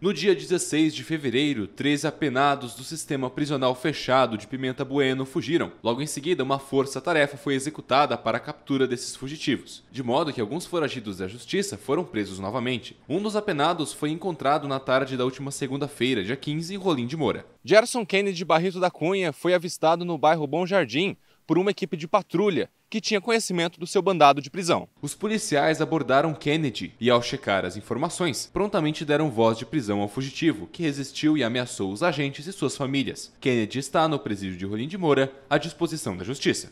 No dia 16 de fevereiro, 13 apenados do sistema prisional fechado de Pimenta Bueno fugiram. Logo em seguida, uma força-tarefa foi executada para a captura desses fugitivos, de modo que alguns foragidos da justiça foram presos novamente. Um dos apenados foi encontrado na tarde da última segunda-feira, dia 15, em Rolim de Moura. Gerson Kennedy Barrito da Cunha foi avistado no bairro Bom Jardim, por uma equipe de patrulha que tinha conhecimento do seu bandado de prisão. Os policiais abordaram Kennedy e, ao checar as informações, prontamente deram voz de prisão ao fugitivo, que resistiu e ameaçou os agentes e suas famílias. Kennedy está no presídio de Rolim de Moura, à disposição da justiça.